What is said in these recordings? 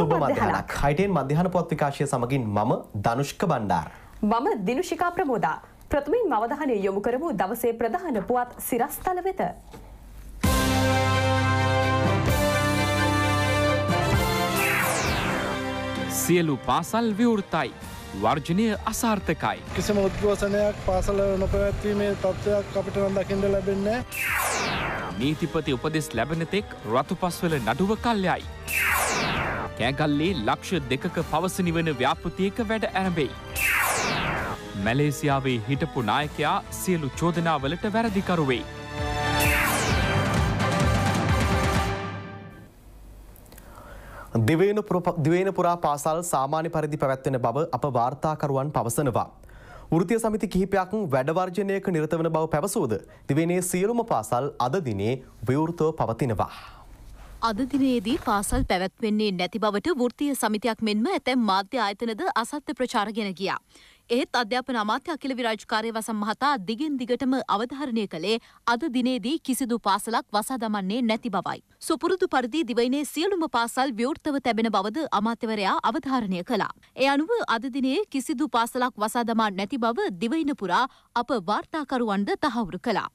සුබ මධ්‍යහනක් හයිටෙන් මධ්‍යහන පොත් විකාශය සමගින් මම ධනුෂ්ක බණ්ඩාර. මම දිනුෂිකා ප්‍රමෝදා. ප්‍රථමයෙන් මවධානය යොමු කරමු දවසේ ප්‍රධාන පුවත් සිරස්තල වෙත. සියලු පාසල් විවෘතයි. වර්ජනය අසාර්ථකයි. කිසිම උද්ගෝසනයක් පාසල නොපැවැත්වීමේ තත්ත්වයක් අපිට දකිට ලැබෙන්නේ. නීතිපති උපදෙස් ලැබෙනතෙක් රතු පස්වල නඩුව කල්යයි. කෑගල්ලේ ලක්ෂ දෙකක පවසනිවන ව්‍යාපෘතියක වැඩ ඇරඹෙයි. මැලේසියාවේ හිටපු නායකයා සියලු චෝදනාවලට වැරදිකරුවෙයි. දිවේන පුරා පාසල් සාමාන්‍ය පරිදි පැවැත්වෙන බව අප වාර්තාකරුවන් පවසනවා. ෘතිය සමිති කිහිපයක් වැඩවර්ජනයක නිරතවන බව පැවසූද දිවේනේ සියලුම පාසල් අද දිනේ විවෘතව පවතිනවා. අද දිනයේදී පාසල් පැවැත්වෙන්නේ නැති බවට වෘත්තීය සමිතියක් මෙන්ම ඇතැම් මාධ්‍ය ආයතනද අසත්‍ය ප්‍රචාර ගෙන ගියා. ඒත් අධ්‍යාපන අමාත්‍ය අකිල විරාජ්කාරය වසම් මහතා දිගින් දිගටම අවධාරණය කළේ අද දිනේදී කිසිදු පාසලක් වසා දමන්නේ නැති බවයි. සුපුරුදු පරිදි දිවයිනේ සියලුම පාසල් ව්‍යෘර්තව තැබෙන බවද අමාත්‍යවරයා අවධාරණය කළා. ඒ අනුව අද දිනේ කිසිදු පාසලක් වසා දමා නැති බව දිවයින පුරා අප වාර්තාකරුවන්ද තහවුරු කළා.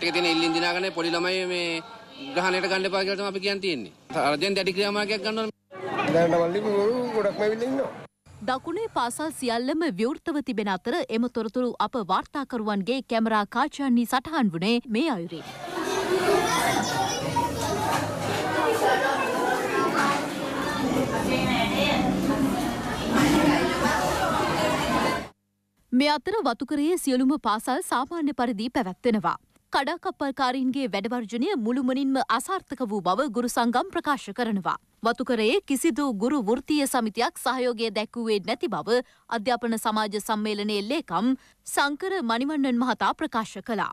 සෙට් එකේ තියෙන ඉල්ලින් දිනාගෙන පොඩි ළමයි මේ ග්‍රහණයට ගන්න එපා කියලා තමයි අපි කියන් තියෙන්නේ. අරජෙන් දැඩි ක්‍රියාමාර්ගයක් ගන්නවා. දැන් මල්ලි ගොඩක්ම ඇවිල්ලා ඉන්නවා. දකුණේ පාසල් සියල්ලම ව්‍යෘර්තව තිබෙන අතර එම තොරතුරු අප වාර්තාකරුවන්ගේ කැමරා කාචයන්නේ සටහන් වුණේ මේ අයුරේ. මේ අතර වතුකරයේ සියලුම පාසල් සාමාන්‍ය පරිදි පැවැත්වෙනවා. කඩාකප්පල්කාරීන්ගේ වැඩවර්ජනය මුළුමනින්ම අසාර්ථක වූ බව ගුරු සංගම් ප්‍රකාශ කරනවා. වතුකරයේ කිසිදු ගුරු වෘත්තීය සමිතියක් සහයෝගය දැක්වුවේ නැති බව අධ්‍යාපන සමාජ සම්මේලනයේ ලේකම් සංකර මනිවන්නන් මහතා ප්‍රකාශ කළා.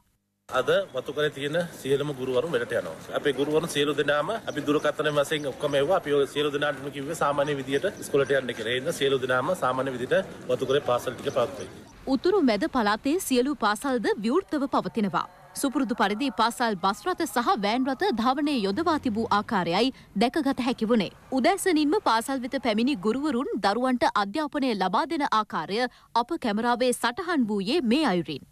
අද වතුකර තියෙන සියලම ගුරුවරුන් වැඩට යනවා. අපේ ගුරුවරුන් සියලු දෙනාම අපි දුරකථන වශයෙන් ඔක්කොම එවුවා. අපි ඔය සියලු දෙනාටම කිව්වේ සාමාන්‍ය විදියට ඉස්කෝලේට යන්න කියලා. ඒ හින්දා සියලු දෙනාම සාමාන්‍ය විදියට වතුකරේ පාසල් ටික පාත් වෙයි. උතුරු මැද පළාතේ සියලු පාසල්ද විවෘතව පවතිනවා. සුපුරුදු පරිදි පාසල් බස් රථ සහ වෑන් රථ ධාවනය යොදවා තිබූ ආකාරයයි දැකගත හැකි වුණේ. උදෑසනින්ම පාසල් වෙත පැමිණි ගුරුවරුන් දරුවන්ට අධ්‍යාපනය ලබා දෙන ආකාරය අප කැමරාවේ සටහන් වූයේ මේ අයුරින්.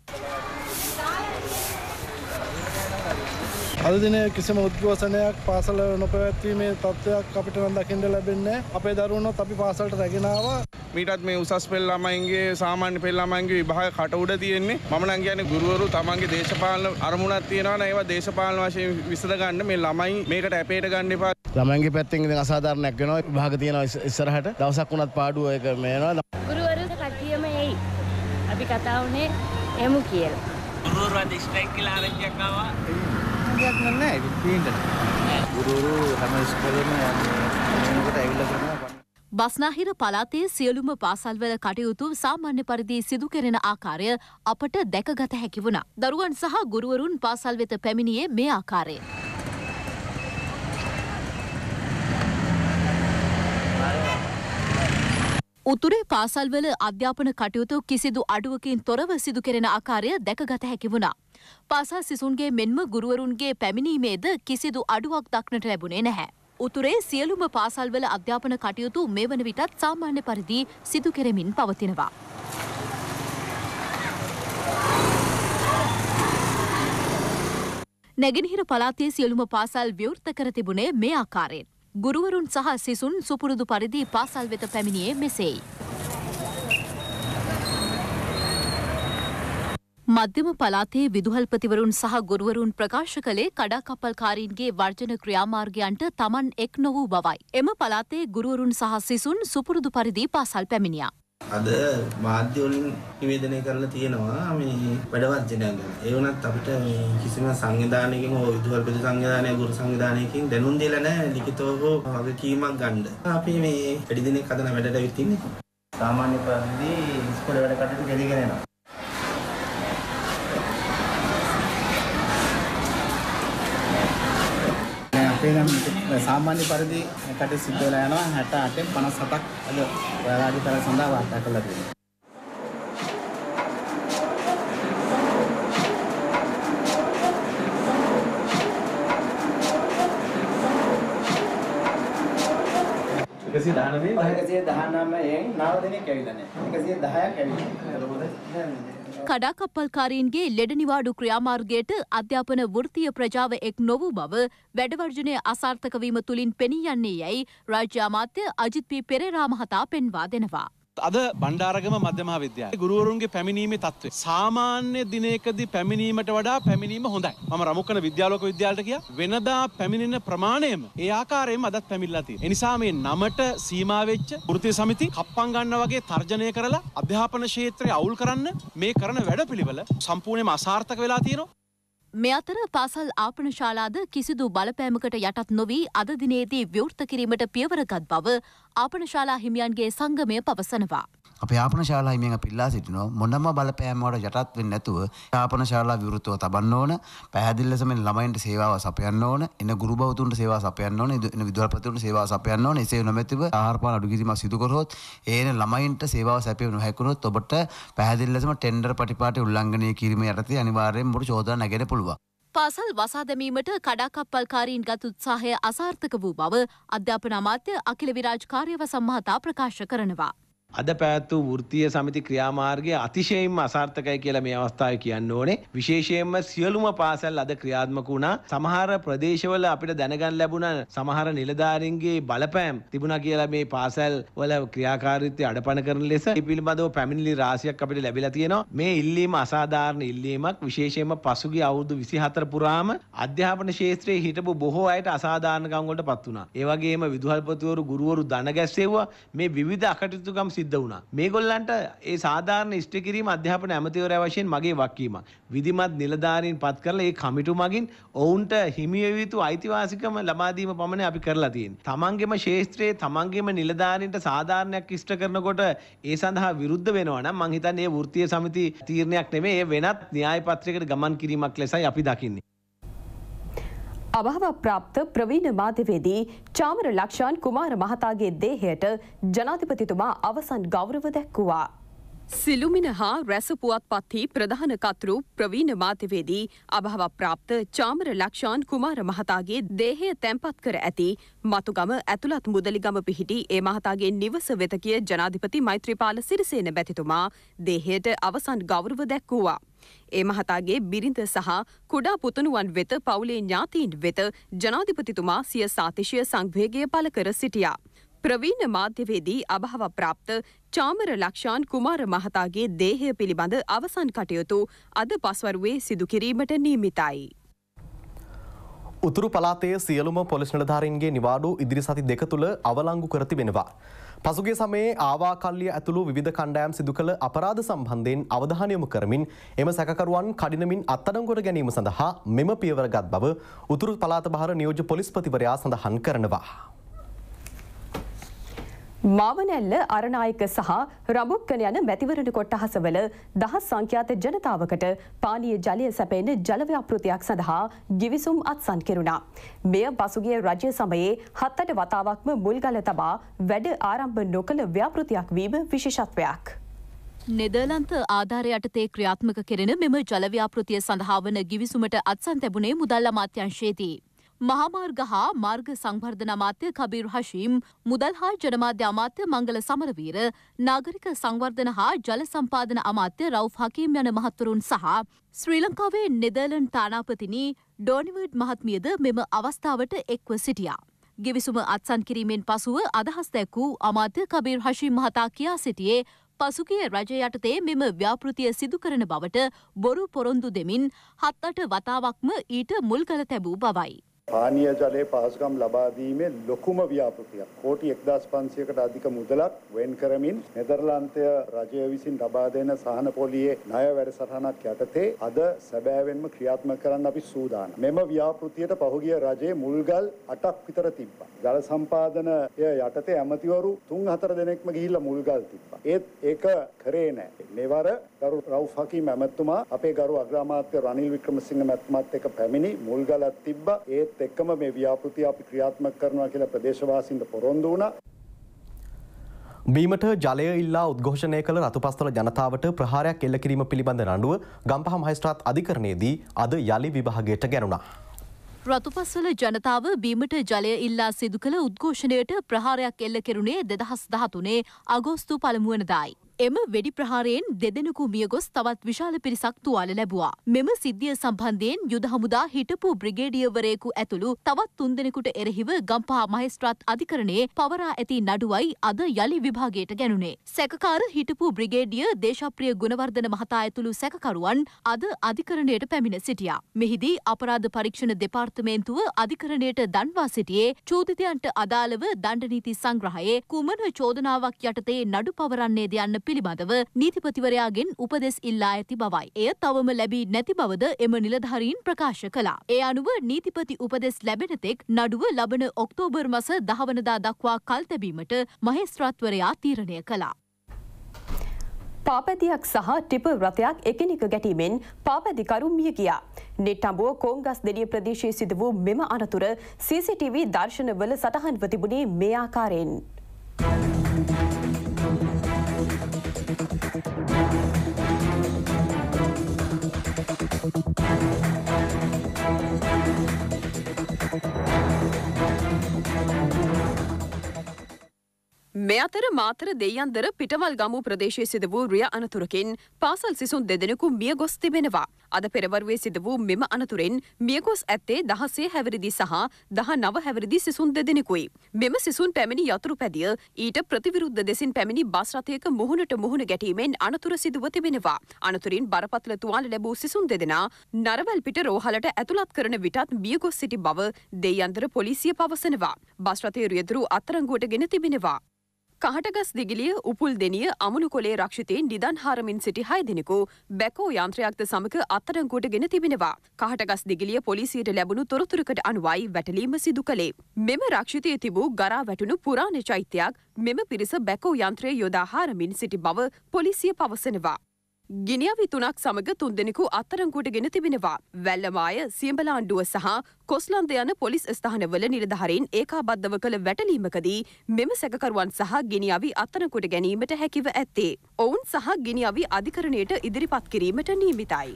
අද දිනේ කිසිම උද්ඝෝෂණයක් පාසල නොපැවැත්වීමේ තත්ත්වයක් අපිට නම් දකින්න ලැබෙන්නේ අපේ දරුවනොත් අපි පාසලට රැගෙන ආවා මීටත් මේ උසස් පෙළ ළමයින්ගේ සාමාන්‍ය පෙළ ළමයින්ගේ විභාග කට උඩ තියෙන්නේ මම නම් කියන්නේ ගුරුවරු තමන්ගේ දේශපාලන අරමුණක් තියනවා නම් ඒවා දේශපාලන වශයෙන් විසඳ ගන්න මේ ළමයි මේකට ඇපේට ගන්න එපා ළමයින්ගේ පැත්තෙන් ඉතින් අසාධාරණයක් වෙනවා විභාග තියෙනවා ඉස්සරහට දවසක් වුණත් පාඩුව ඒක මේනවා ගුරුවරු කට්ටියම එයි අපි කතා වුණේ එමු කියලා ගුරුවරු අද ස්ට්‍රයික් කියලා ආරංචියක් ආවා දෙයක් නැහැ පින්ට. ගුරුවරු හැම ඉස්කෝලේම මේකට ඇවිල්ලා කරනවා. බස්නාහිර පළාතේ සියලුම පාසල්වල කටයුතු සාමාන්‍ය පරිදි සිදු කෙරෙන ආකාරය අපට දැකගත හැකි වුණා. දරුවන් සහ ගුරුවරුන් පාසල් වෙත පැමිණියේ මේ ආකාරයේ. උතුරේ පාසල්වල අධ්‍යාපන කටයුතු කිසිදු අඩුවකින් තොරව සිදු කෙරෙන ආකාරය දැකගත හැකි වුණා. පාසල් සිසුන්ගේ මෙන්ම ගුරුවරුන්ගේ පැමිණීමේද කිසිදු අඩුවක් දක්නට ලැබුණේ නැහැ. උතුරේ සියලුම පාසල්වල අධ්‍යාපන කටයුතු මේ වන විටත් සාමාන්‍ය පරිදි සිදු කෙරෙමින් පවතිනවා. නැගෙනහිර පලාතේ සියලුම පාසල් ව්‍යවෘත කර තිබුණේ මේ ආකාරයෙන්. ගුරුවරුන් සහ සිසුන් සුපුරුදු පරිදි පාසල් වෙත පැමිණියේ මෙසෙයි. මධ්‍යම පලාතේ විදුහල්පතිවරුන් සහ ගුරුවරුන් ප්‍රකාශ කළේ කඩාකප්පල්කාරීන්ගේ වර්ජන ක්‍රියාමාර්ගයන්ට තමන් එක් නොවූ බවයි. එම පලාතේ ගුරුවරුන් සහ සිසුන් සුපුරුදු පරිදි පාසල් පැමිණියා. අද මාධ්‍ය වලින් නිවේදනය කරලා තියෙනවා මේ වැඩ වර්ජනය ගැන. ඒ වුණත් අපිට මේ කිසිම සංවිධානයකින් හෝ විදුහල් පොදු සංවිධානය ගුරු සංවිධානයකින් දැනුම් දීලා නැහැ ලිඛිතව හෝ වගකීමක් ගන්න. අපි මේ වැඩි දිනක් හදන වැඩට විතින්නේ. සාමාන්‍ය පරිදි ඉස්කෝලේ වැඩ කටයුතු ගෙදගෙන යනවා. අපේ නම් සාමාන්‍ය පරිදි කට සිද්ධ වෙලා යනවා 68න් 57ක් අද ඔයාලාගේ පෙර සඳහා වාර්තා කළා තියෙනවා. එකසිය දහනමේ එකසිය දහනමයෙන් නව දෙනෙක් ඇවිල්ලා නැහැ. එකසිය දහයක් ඇවිල්ලා. කඩාකප්පල්කාරීන්ගේ ලෙඩ නිවාඩු ක්‍රියාමාර්ගයට අධ්‍යාපන වෘත්තීය ප්‍රජාව එක් නොවූ බව වැඩවර්ජනය අසාර්ථක වීම තුලින් පෙනී යන්නේ යයි රාජ්‍ය අමාත්‍ය අජිත් පී පෙරේරා මහතා පෙන්වා දෙනවා. අද බණ්ඩාරගම මධ්‍යමා විද්‍යාලය ගුරුවරුන්ගේ පැමිණීමේ තත්ත්වය සාමාන්‍ය දිනයකදී පැමිණීමට වඩා පැමිණීම හොඳයි. මම රමුකන විද්‍යාලෝක විද්‍යාලයට ගියා. වෙනදා පැමිණෙන ප්‍රමාණයම ඒ ආකාරයෙන්ම අදත් පැමිණලා තියෙනවා. ඒ නිසා මේ නමට සීමා වෙච්ච වෘත්තීය සමිති කප්පම් ගන්නා වගේ තර්ජනය කරලා අධ්‍යාපන ක්ෂේත්‍රය අවුල් කරන්න මේ කරන වැඩපිළිවෙල සම්පූර්ණයෙන්ම අසාර්ථක වෙලා තියෙනවා. මේ අතර පාසල් ආපන ශාලාද කිසිදු බලපෑමකට යටත් නොවී අද දිනේදී ව්‍යවෘත කිරීමට පියවර ගත් බව ආපනශාලා හිමියන්ගේ සංගමය පවසනවා. අප යාපන ශාලා හිමියන් පිල්ලා සිටිනවා මොනම බලපෑමකට යටත් වෙන්නේ නැතුව යාපන ශාලා විවෘතව තබන්න ඕන පැහැදිලි ලෙසම ළමයින්ට සේවාව සපයන්න ඕන එන ගුරුබවතුන්ට සේවාව සපයන්න ඕන එන විදුහල්පතිවරුන්ට සේවාව සපයන්න ඕන එසේ නොමැතිව ආහාර පාන අඩු කිරීමක් සිදු කරොත් ඒන ළමයින්ට සේවාව සැපය නොහැකුනොත් ඔබට පැහැදිලි ලෙසම ටෙන්ඩර් පටිපාටි උල්ලංඝනය කිරීම යටතේ අනිවාර්යයෙන්ම ඔබට චෝදනා නැගෙන්න පුළුවන් පාසල් වසා දැමීමට කඩාකප්පල්කාරීන් ගත් උත්සාහය අසාර්ථක වූ බව අධ්‍යාපන අමාත්‍ය අකිල විරාජ් කාර්යව සම්මහතා ප්‍රකාශ කරනවා. අද පැවැත් වූ වෘත්තීය සමිති ක්‍රියාමාර්ගය අතිශයින්ම අසාර්ථකයි කියලා මේ අවස්ථාවේ කියන්න ඕනේ. විශේෂයෙන්ම සියලුම පාසල් අද ක්‍රියාත්මක වුණා. සමහර ප්‍රදේශවල අපිට දැනගන්න ලැබුණා සමහර නිලධාරීන්ගේ බලපෑම් තිබුණා කියලා මේ පාසල් වල ක්‍රියාකාරීත්වය අඩපණ කරන ලෙස මේ පිළිබඳව පැමිණිලි රාශියක් අපිට ලැබිලා තියෙනවා. මේ ඉල්ලීම අසාධාරණ ඉල්ලීමක් විශේෂයෙන්ම පසුගිය අවුරුදු 24 පුරාම අධ්‍යාපන ක්ෂේත්‍රයේ හිටපු බොහෝ අයට අසාධාරණකම් වලටපත් වුණා. ඒ වගේම විදුහල්පතිවරු ගුරුවරු දන ගැස්සෙව්වා. මේ විවිධ අකටයුතුකම් සිද්ධ වුණා. මේගොල්ලන්ට ඒ සාධාරණ ඉෂ්ට කිරීම අධ්‍යාපන ඇමතිවරයා වශයෙන් මගේ වක්කීමක්. විධිමත් නිලධාරීන් පත් කරලා ඒ කමිටු මගින් ඔවුන්ට හිමි විය යුතු අයිතිවාසිකම ලබා දීම පමණයි අපි කරලා තියෙන්නේ. තමන්ගේම ශාස්ත්‍රයේ තමන්ගේම නිලධාරීන්ට සාධාරණයක් ඉෂ්ට කරනකොට ඒ සඳහා විරුද්ධ වෙනවා නම් මං හිතන්නේ ඒ වෘත්තීය සමිති තීරණයක් නෙමෙයි ඒ වෙනත් න්‍යාය පත්‍රයකට ගමන් කිරීමක් ලෙසයි අපි දකින්නේ. අභාව ප්‍රාප්ත ප්‍රවීණ මාධ්‍යවේදී චාමර ලක්ෂාන් කුමාර මහතාගේ දේහයට ජනාධිපතිතුමා අවසන් ගෞරව දැක්වුවා. සිලුමින හා රැසපුවත් පත්හි ප්‍රධාන කතුරු ප්‍රවීණ මාධ්‍යවේදී අභාව ප්‍රාප්ත චාමර ලක්ෂාන් කුමාර මහතාගේ දේහය තැන්පත් කර ඇති මතුගම ඇතුළත් මුදලිගම පිහිටි ඒ මහතාගේ නිවස වෙතකිය ජනාධිපති මෛත්‍රීපාල සිරිසේන බැතිතුමා දේහයට අවසන් ගෞරව දැක්වුවා. ඒ මහතාගේ බිරිඳ සහ කුඩා පුතණුවන් වෙත පවුලේ ඥාතීන් වෙත ජනාධිපතිතුමා සිය සාතිශය සංවේගය පළ කර සිටියා. ප්‍රවීණ මාධ්‍යවේදී අභාව ප්‍රාප්ත චාමර ලක්ෂාන් කුමාර මහතාගේ දේහය පිළිබඳ අවසන් කටයුතු අද පස්වරුවේ සිදුකිරීමට නීමිතයි. උතුරු පලාතයේ සියලුම පොලිස් නිලධාරීන්ගේ නිවාඩු ඉදිරි සති දෙක තුළ අවලංගු කර තිබෙනවා. පසුගේ සමයේ ආවාකල්ලිය ඇතුළු විධ කණ්ඩයම් සිදු කළ අපරාධ සම්බන්ධයෙන් අවධානයමු කරමින් එම සැකරුවන් කඩිනමින් අත්තඩංගොට ගැනීම සඳහා මෙම පියවරගත් බව උතුරු පලාත භාර නියෝජ පොලිස්පතිවරයා සඳහන් කරනවා. මාවනැල්ල අරණායක සහ රබුක්කන යන මැතිවරණ කොට්ටහසවල දහස් සංඛ්‍යාත ජනතාවකට පානීය ජලය සැපෙන ජලව්‍යාපෘතියක් සඳහා ගිවිසුම් අත්සන් කෙරුණා. මෙය පසුගිය රජය සමයේ හත්තට වතාවක්ම මුල්ගල තබා වැඩ ආරම්භ නොකළ ව්‍යාපෘතියක් වීම විශේෂත්වයක්. නෙදර්ලන්ත ආධාරය යටතේ ක්‍රියාත්මක කෙරෙන මෙම ජලව්‍යාපෘතිය සඳහා වන ගිවිසුමට අත්සන් තැබුණේ මුදල් අමාත්‍යංශයේදී. ಮಹಾಮಾರ್ಗ ಮಾರ್ಗ ಸಂವರ್ಧನಾ ಅಮಾತ್ಯ ಕಬೀರ್ ಹಶೀಂ ಮುದಲ್ ಹಾ ಜನಮಾಧ್ಯ ಅಮಾತ್ಯ ಮಂಗಲ ಸಮರವೀರ ನಾಗರಿಕ ಸಂವರ್ಧನ ಹಾ ಜಲ ಸಂಪಾದನಾ ಅಮಾತ್ಯ ರೌಫ್ ಹಕೀಂ ಯನ ಮಹತ್ವರುන් සහ ශ්‍රී ලංකාවේ නෙදර්ලන්ඩ් තානාපතිනි ඩෝනිවර්ඩ් මහත්මියද මෙම අවස්ථාවට එක්ව සිටියා. ගිවිසුම අත්සන් කිරීමෙන් පසුව අදහස් දැක්වූ අමාත්‍ය කබීර් හශීම් මහතා කියා සිටියේ පසුගිය රජ යටතේ මෙම ව්‍යාපෘතිය සිදු කරන බවට බොරු පොරොන්දු දෙමින් හත් අට වතාවක්ම ඊට මුල්කල තැබූ බවයි. පානීය ජලයේ පහසුකම් ලබා දීමේ ලොකුම ව්‍යාපෘතියක් කෝටි 1500කට අධික මුදලක් වෙන් කරමින් නෙදර්ලාන්තය රජය විසින් ලබා දෙන සහන පොලියේ ණය වැඩසටහනක් යටතේ අද සැබෑවෙන්ම ක්‍රියාත්මක කරන්න අපි සූදානම්. මෙම ව්‍යාපෘතියට පහුගිය රජයේ මුල්ගල් 8ක් විතර තිබ්බා. ජල සම්පාදනය යටතේ ඇමතිවරු 3-4 දෙනෙක්ම ගිහිල්ලා මුල්ගල් තිබ්බා. ඒත් ඒක කරේ නැහැ. මෙවර ගරු රවුෆ් හකීම් ඇමතුමා අපේ ගරු අග්‍රාමාත්‍ය රනිල් වික්‍රමසිංහ මැතිතුමාත් එක්ක පැමිණි මුල්ගලක් තිබ්බා. ඒත් ඒත් එක්කම මේ ව්‍යාපෘතිය අපි ක්‍රියාත්මක කරනවා කියලා ප්‍රදේශවාසීන්ට පොරොන්දු වුණා. බීමට ජලය ඉල්ලා උද්ඝෝෂණය කළ රතුපස්තල ජනතාවට ප්‍රහාරයක් එල්ල කිරීම පිළිබඳ රණ්ඩුව ගම්පහ මහේස්ත්‍රාත් අධිකරණයේදී අද යලි විභාගයට ගැනුණා. රතුපස්වල ජනතාව බීමට ජලය ඉල්ලා සිදු කළ උද්ඝෝෂණයට ප්‍රහාරයක් එල්ල කෙරුණේ දෙදහස් දහතුනේ අගෝස්තු පළමුුවනදායි. එම වෙඩි ප්‍රහාරයෙන් දෙදෙනෙකු මියගොස් තවත් විශාල පිරිසක් තුවාල ලැබුවා. මෙම සිද්ධිය සම්බන්ධයෙන් යුද හමුදා හිටපු බ්‍රිගේඩියවරයෙකු ඇතුළු තවත් තුන්දෙනෙකුට එරෙහිව ගම්පහ මහේස්ත්‍රාත් අධිකරණයේ පවරා ඇති නඩුවයි අද යළි විභාගයට ගැනුනේ. සැකකාර හිටපු බ්‍රිගේඩිය දේශප්‍රිය ගුණවර්ධන මහතා ඇතුළු සැකකරුවන් අද අධිකරණයට පැමිණ සිටියා. මෙහිදී අපරාධ පරීක්ෂණ දෙපාර්තමේන්තුව අධිකරණයට දන්වා සිටියේ චෝදිතයන්ට අදාළව දණ්ඩනීති සංග්‍රහයේ කුමන චෝදනාවක් යටතේ නඩු පවරන්නේද යන්න පිළිබඳව නීතිපතිවරයාගෙන් උපදෙස් ඉල්ලා ඇති බවයි. එය තවම ලැබී නැති බවද එම නිලධාරීන් ප්‍රකාශ කළා. ඒ අනුව නීතිපති උපදෙස් ලැබෙනතෙක් නඩුව ලබන ඔක්තෝබර් මස දහවනදා දක්වා කල්තැබීමට මහේස්ත්‍රත්වරයා තීරණය කළා. පාපැදියක් සහ ටිප රථයක් එකනික ගැටීමෙන් පාපැදිකරුම් මිය ගියා. නිට්ටඹුව කෝංගස් දෙනිය ප්‍රදේශයේ සිද වූ මෙම අනතුර CCTV දර්ශනවල සටහන්ව තිබුණේ මේ ආකාරයෙන්. ハハハハ මේ අතර මාතර දෙයන්දර පිටවල් ගමු ප්‍රදේශයේ සිද වූ රිය අනතුරකින් පාසල් සිසුන් දෙදෙනෙකු මිය ගොස් තිබෙනවා. අද පෙරවරුවේ සිද වූ මෙම අනතුරෙන් මියගොස් ඇත්තේ දහසේ හැවිරිදි සහ දහ නව හැවිරිදි සිසුන් දෙදෙනෙකුයි. මෙම සිසුන් පැමිණි යතුරු පැදිය ඊට ප්‍රතිවිරුද්ධ දෙසින් පැමිණි බස් රථයක මුහුණට මුහුණ ගැටීමෙන් අනතුර සිදුව තිබෙනවා. අනතුරින් බරපතල තුවාල ලැබූ සිසුන් දෙදෙනා නරවැල්පිට රෝහලට ඇතුළත් කරන විටත් මියගොස් සිටි බව දෙයන්දර පොලිසිය පවසනවා. බස් රථයේ රියදුරු අත්තරංගුවට ගෙන තිබෙනවා. කහටගස් දිගිලිය උපුල් දෙනිය අමුණු කොලේ රක්ෂිතයෙන් නිදන් හාරමින් සිටි හය දෙනෙකු බැකෝ යන්ත්‍රයක්ද සමග අත්තරංගුවට ගෙන තිබෙනවා. කහටගස් දිගිලිය පොලිසියට ලැබුණු තොරතුරකට අනුවයි වැටලීම සිදු කළේ. මෙම රක්ෂිතය තිබූ ගරා වැටුණු පුරාණ චෛත්‍යයක් මෙම පිරිස බැකෝ යන්ත්‍රය යොදා හාරමින් සිටි බව පොලිසිය පවසනවා. ගිනිියවි තුනක් සමඟ තුන්දෙනෙකු අත්තරංකුවට ගෙන තිබෙනවා. වැල්ලවාය සියඹලාණ්ඩුව සහ කොස්ලන්ද යන පොලිස් ස්ථානවල නිලධහරින් ඒකාබද්ධව කළ වැටලීමකදී මෙම සැකකරුවන් සහ ගිනිියවි අත්තරකුට ගැනීමට හැකිව ඇත්තේ. ඔවුන් සහ ගිනිියවි අධිකරණයට ඉදිරිපත් කිරීමට නීමිතයි.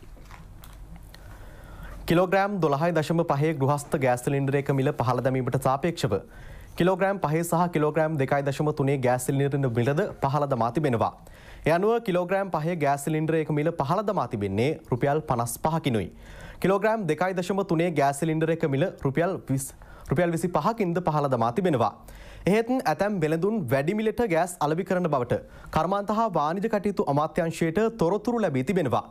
කිලෝග්‍රෑම් දොළහයි දශම පහේ ගෘහස්ත ගෑස්තලින්ඩර එක මිල පහළ දැමීමට සාපේක්ෂව. කිලෝග්‍රෑම් පහේ සහ කිලෝග්‍රෑම් දෙකයි දශම තුනේ ගෑස්සිලිනිරන මිලද පහලද මාතිබෙනවා. යනුව කිලෝග්‍රෑම් පහය ගෑසිලින්ඩරයක මිල පහළ දමා තිබෙන්නේ රුපියල් පනස් පහකිනුයි. කිලෝග්‍රෑම් දෙකයි දශම තුනේ ගෑසිලින්ඩර එක මිල රුපියල් විස් රුපියල් විසි පහකින්ද පහළ දමා තිබෙනවා. එහෙත් ඇතැම් වෙළඳුන් වැඩිමිලට ගෑස් අලබි කරන බවට කර්මාන්ත හා වානිජ කටයුතු අමාත්‍යංශයට තොරතුරු ලැබී තිබෙනවා.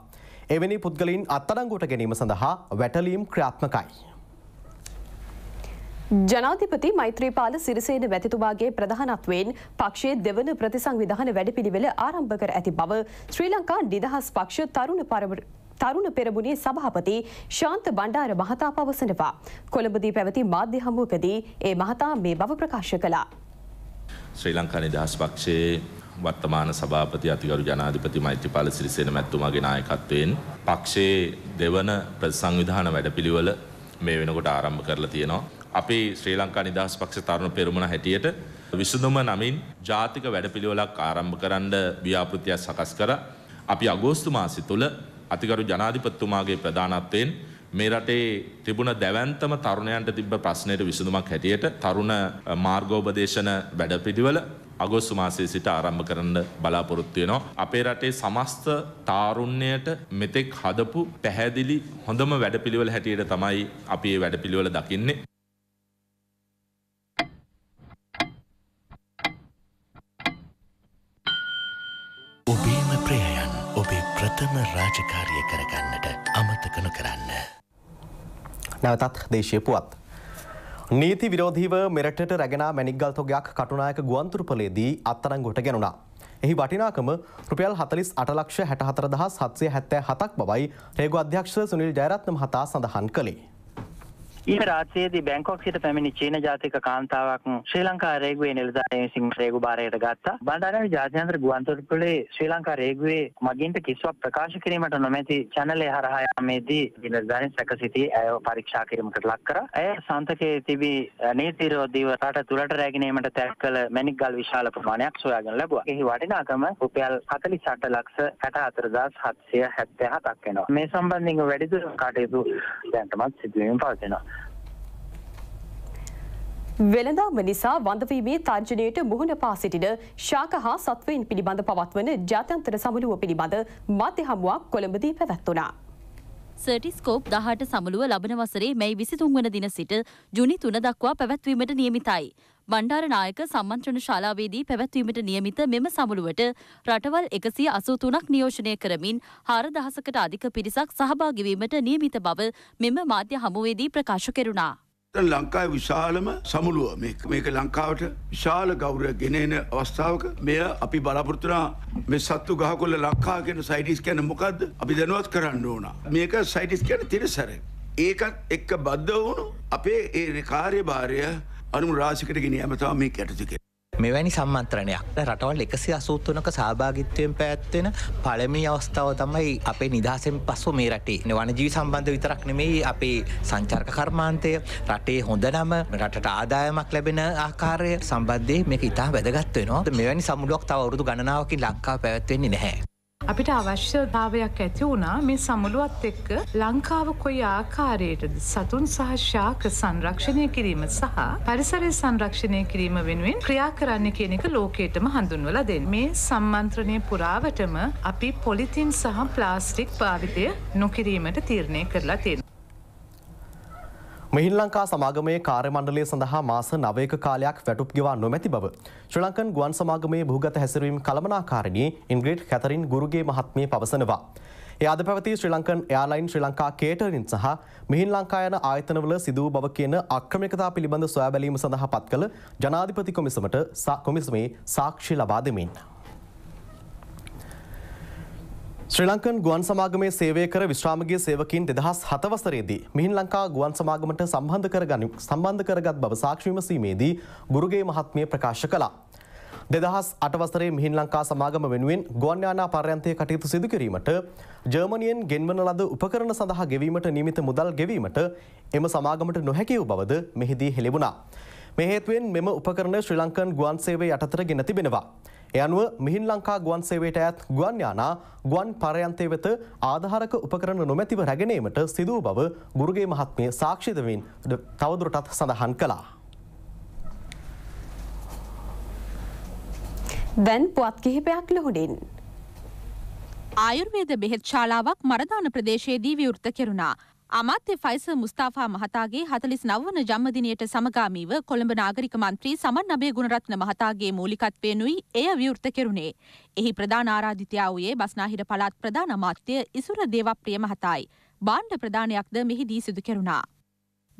එවැනි පුද්ගලින් අත්අඩංගුවට ගැනීම සඳහා වැටලීම් ක්‍රියාත්මකයි. ජනාධිපති මෛත්‍රීපාල සිරිසේන වැතිතුමාගේ ප්‍රධානත්වයෙන් පක්ෂයේ දෙවන ප්‍රතිසංවිධාන වැඩපිළිවෙල ආරම්භ කර ඇති බව ශ්‍රී ලංකා නිදහස් පක්ෂ තරුණ තරුණ පෙරමුණේ සභාපති ශාන්ත බණ්ඩාර මහතා පවසනවා. කොළඹදී පැවති මාධ්‍ය හමුවකදී ඒ මහතා මේ බව ප්‍රකාශ කළා. ශ්‍රී ලංකා නිදහස් පක්ෂයේ වර්තමාන සභාපති අතිගරු ජනාධිපති මෛත්‍රීපාල සිරිසේන මැතිතුමාගේ නායකත්වයෙන් පක්ෂයේ දෙවන ප්‍රතිසංවිධාන වැඩපිළිවෙල මේ වෙනකොට ආරම්භ කරලා තියෙනවා. අපේ ශ්‍රී ලංකා නිදහස් පක්ෂ තරුණ පෙරමුණ හැටියට විසඳුම නමින් ජාතික වැඩපිළිවෙලක් ආරම්භ කරන්න ව්‍යාපෘතියක් සකස් කර අපි අගෝස්තු මාසි තුළ අතිකරු ජනාධිපතිතුමාගේ ප්‍රධානත්වයෙන් මේ රටේ තිබුණ දැවන්තම තරුණයන්ට තිබ්බ ප්‍රශ්නයට විසඳුමක් හැටියට තරුණ මාර්ගෝපදේශන වැඩපිළිවෙල අගෝස්තු මාසයේ සිට ආරම්භ කරන්න බලාපොරොත්තු වෙනවා. අපේ රටේ සමස්ත තාරුණ්‍යයට මෙතෙක් හදපු පැහැදිලි හොඳම වැඩපිළිවෙල හැටියට තමයි අපි මේ වැඩපිළිවෙල දකින්නේ. එකම රාජකාරය කරගන්නට අමතකනු කරන්න. නැවතත් දේශය පුවත්. නීති විරෝධීව මෙරටට රැගෙන මැනිගල් තොගයක් කටුනායක ගුවන්තුරපලේදී අත්තරංගොට ගැනුණා. එහි වටිනාකම රුපියල් හතලිස් අටලක්ෂ හැටහතරදහ සත්සය හැත්තෑ හතක් බවයි රේගු අධ්‍යක්ෂ සුනිල් ජයරත්න මහතා සඳහන් කළේ. ඊට රාත්‍රයේදී බැංකොක් සිට පැමිණි චීන ජාතික කාන්තාවක් ශ්‍රී ලංකා රේගුවේ නිලධාරීන් විසින් රේගු භාරයට ගත්තා. බණ්ඩාරනායක ජාත්‍යන්තර ගුවන්තොටුපළේ ශ්‍රී ලංකා රේගුවේ මගින්ට කිසිවක් ප්‍රකාශ කිරීමට නොමැති චැනලේ හරහා යාමේදී නිලධාරීන් සැකසිතී ඇය පරීක්ෂා කිරීමට ලක් කරා. ඇය සන්තකයේ තිබී නීතිරෝධීව රට තුලට රැගෙන ඒමට තැත් කළ මැණික්ගල් විශාල ප්‍රමාණයක් සොයාගෙන ලැබුවා. එහි වටිනාකම රුපියල් 48 ලක්ෂ 64777ක් වෙනවා. මේ සම්බන්ධයෙන් වැඩිදුර කටයුතු දැන් තමත් සිදුවීම පවතිනවා. වෙළඳාම නිසා වඳවීමේ තර්ජනයට මුහුණ පා සිටින ශාක හා සත්වයින් පිළිබඳ පවත්වන ජාත්‍යන්තර සමුළුව පිළිබඳ මාධ්‍ය හමුවක් කොළඹදී පැවැත්වුණා. සටිස්කෝප් දහට සමුළුව ලබන වසරේ මැයි විසිතුන් වන දින සිට ජුනි තුන දක්වා පැවැත්වීමට නියමිතයි. බණ්ඩාරනායක සම්මන්ත්‍රණ ශාලාවේදී පැවැත්වීමට නියමිත මෙම සමුළුවට රටවල් එකසිය අසූතුනක් නියෝජනය කරමින් හාර දහසකට අධික පිරිසක් සහභාගිවීමට නියමිත බව මෙම මාධ්‍ය හමුවේදී ප්‍රකාශ කෙරුණා. ලංකායි විශාලම සමුළුව මේක ලංකාවට විශාල ගෞරය ගෙනන අවස්ථාවක මෙය අපි බලාපොරතුනා මේ සත්තු ගහකොල්ල ලංකා කියෙන සයිටිස් කැන මොකක්ද අපි දැනුවත් කරන්න ඕන මේක සයිටිස් කැන තිරසර ඒකත් එක්ක බද්ධ වුණු අපේ ඒ කාර්ය භාරය අනුම රාසිකට ගෙනීම තම මේ ඇටතික. මෙවැනි සම්මන්ත්‍රණයක් රටවල් එකසි අසූත්තුනක සභාගිත්වයෙන් පැත්වෙන පළමි අවස්ථාව තමයි අපේ නිදහසෙන් පසු මේ රටේ වනජී සම්බන්ධ විතරක් නෙමෙයි අපේ සංචර්ක කර්මාන්තය රටේ හොඳ නම රටට ආදායමක් ලැබෙන ආකාරය සම්බන්ධය මේක ඉතා වැදගත්වෙනවා මෙවැනි සමුලක් තවරුදු ගණනාවකින් ලංකා පැවැත්වෙන්නේ නැහැ. අපිට අවශ්‍යතාවයක් ඇති වුණා මේ සමුළුවත් එක්ක ලංකාව කොයි ආකාරයටද සතුන් සහ ශාක සංරක්ෂණය කිරීම සහ පරිසරය සංරක්ෂණය කිරීම වෙනුවෙන් ක්‍රියා කරන්න කියන එක ලෝකයටම හඳුන්වල දෙන්. මේ සම්මන්ත්‍රණය පුරාවටම අපි පොලිතින් සහ ප්ලාස්ටික් භාවිතය නොකිරීමට තීරණය කරලා තියෙන. මෙහින් ලංකා සමාගමේ කාර්යමණ්ඩලය සඳහා මාස නවයක කාලයක් වැටුප් ගෙවා නොමැති බව ශ්‍රී ලංකන් ගුවන් සමාගමේ භූගත හැසිරවීම් කළමනාකාරණී ඉන්ග්‍රීඩ් කැතරින් ගුරුගේ මහත්මිය පවසනවා. එය අද පැවති ශ්‍රී ලංකන් එයාලයින් ශ්‍රී ලංකා කේටරින් සහ මෙහින් ලංකායන ආයතනවල සිදුව බව කියන අක්‍රමිකතා පිළිබඳ සොයාබැලීම සඳහා පත් කළ ජනාධිපති කොමිසමට කොමිසමේ සාක්ෂි ලබා දෙමින්. ශ්‍රී ලංකන් ගුවන් සමාගමේ සේවය කර විශ්‍රාමගේ සේවකින් දෙදහස් හතවසරේදී මිහින් ලංකා ගුවන් සමාගමට සම්බන්ධ කරගනි සම්බන්ධ කරගත් බව සාක්ෂි විමසීමේදී ගුරුගේ මහත්මිය ප්‍රකාශ කළා. දෙදහස් අටවසරේ මිහින් ලංකා සමාගම වෙනුවෙන් ගුවන්යානා පර්යන්තය කටයුතු සිදුකිරීමට ජර්මනියෙන් ගෙන්වන ලද උපකරණ සඳහා ගෙවීමට නිමිත මුදල් ගෙවීමට එම සමාගමට නොහැකිව බවද මෙහිදී හෙළිබුණා. මේ හේතුවෙන් මෙම උපකරණ ශ්‍රී ලංකන් ගුවන් සේවය යටතර ගෙන තිබෙනවා. එ අනුව මිහින් ලංකා ගුවන් සේවයට ඇත් ගුවන් යානා ගුවන් පරයන්තය වෙත ආධාරක උපකරණ නොමැතිව රැගෙනීමට සිදුව බව ගුරුගේ මහත්මය සාක්ෂිදමින් තවදුරටත් සඳහන් කලා. දැන් පුවත් කිහිපයක් ලොහුඩින්. ආයුර්වේද බෙහෙත් ශාලාවක් මරදාන ප්‍රදේශයේදී විවෘත කෙරුණා. අමාත්‍ය ෆයිසර් මුස්තාෆා මහතාගේ 49 වන ජන්මදිනයට සමගාමීව කොළඹ නාගරික මන්ත්‍රී සමන් අබේ ගුණරත්න මහතාගේ මූලිකත්වයෙනුයි එය විවෘත කෙරුණේ. එහි ප්‍රධාන ආරාධිතයා වූයේ බස්නාහිර පළාත් ප්‍රධාන අමාත්‍ය ඉසුර දේවප්‍රිය මහතායි. භාණ්ඩ ප්‍රදානයක්ද මෙහිදී සිදු කෙරුණා.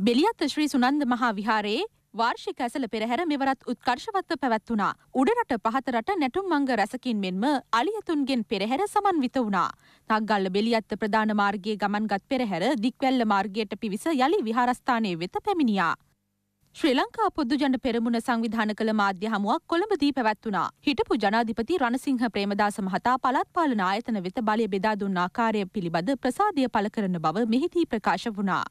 බෙලියත් ශ්‍රී සුනන්ද මහා විහාරයේ වාර්ෂික ඇසල පෙරහැර මෙවරත් උත්කර්ෂවත්ව පැවැත්වුණා. උඩරට පහතරට නැටුම් මංග රැසකින් මෙන්ම අලියතුන්ගෙන් පෙරහැර සමන්විත වුණා. තක්ගල්ල බෙලියත්ත ප්‍රධාන මාර්ගයේ ගමන්ගත් පෙරහැර දික්වැල්ල මාර්ගයට පිවිස යළි විහාරස්ථානයේ වෙත පැමිණියා. ශ්‍රී ලංකා පොද්දුජන්ඩ පෙරමුණ සංවිධාන කළ මාධ්‍ය හමුවක් කොළඹදී පැවැත්වුණා. හිටපු ජනාධිපති රණසිංහ ප්‍රේමදාස මහතා පළාත් පාලන ආයතන වෙත බලය බෙදා දුන්න ආකාරය පිළිබඳ ප්‍රසාදය පළ කරන බව මෙහිදී ප්‍රකාශ වුණා.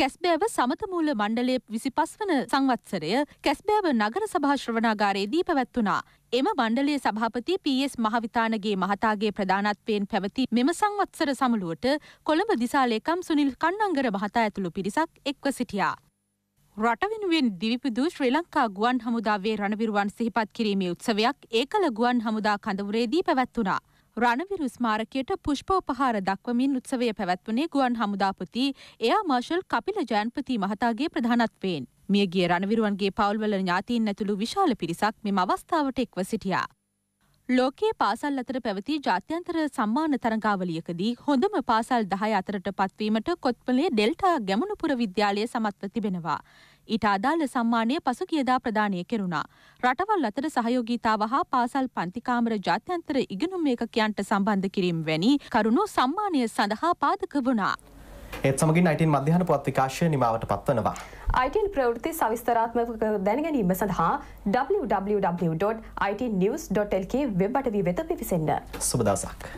කැස්බෑව සමතමූල මණ්ඩලය විසිපස් වන සංවත්සරය කැස්බෑව නගර සභාශ්‍රවනාගාරයේදී පැවැත්වනා. එම මණ්ඩලයේ සභාපති පස් මහවිතානගේ මහතාගේ ප්‍රධානත්වයෙන් පැවති මෙම සංවත්සර සමළුවට කොළඹ දිසාලේකම් සුනිල් කන්නංගර මහතා ඇතුළු පිරිසක් එක්ව සිටියා. රට වෙනුවෙන් දිවිපුදු ශ්‍රී ලංකා ගුවන් හමුදාවේ රණවිරුවන් සිහිපත් කිරීමේ උත්සවයක් ඒකළ ගුවන් හමුදා කඳවුරේදී පැවැත්වනා. රණවිරු ස්මාරකයට පුෂ්පෝපහාර දක්වමින් උත්සවය පැවැත්වුණේ ගුවන් හමුදාපති එයා මාර්ෂල් කපිල ජයන්පති මහතාගේ ප්‍රධානත්වයෙන්. මියගිය රණවිරුවන්ගේ පවල්වල ඥාතීන් ඇතුළු විශාල පිරිසක් මෙම අවස්ථාවට එක්ව සිටියා. ලෝකයේ පාසල් අතර පැවති ජාත්‍යන්තර සම්මාන තරගාවලියකදී හොඳම පාසල් දහය අතරට පත්වීමට කොත්පලේ ඩෙල්ටා ගැමුණුපුර විද්‍යාලය සමත්ව තිබෙනවා. ඊට අදාළ සම්මානය පසුගියදා ප්‍රදානය කෙරුණා. රටවල් අතර සහයෝගීතාව හා පාසල් පන්තිකාමර ජාත්‍යන්තර ඉගෙනුම් ඒකකයන්ට සම්බන්ධ කිරීම වැනි කරුණු සම්මානය සඳහා පාදක වුණා. ඒත් සමගින් අයිටන් මධ්‍යහන පුවත් විකාශය නිමාවට පත්වනවා. අයිටන් ප්‍රවෘති සවිස්තරාත්මක දැනගැනීම සඳහා www.itnews.lk වෙබ් අටවී වෙත පිවිසෙන්න. සුබදසක්.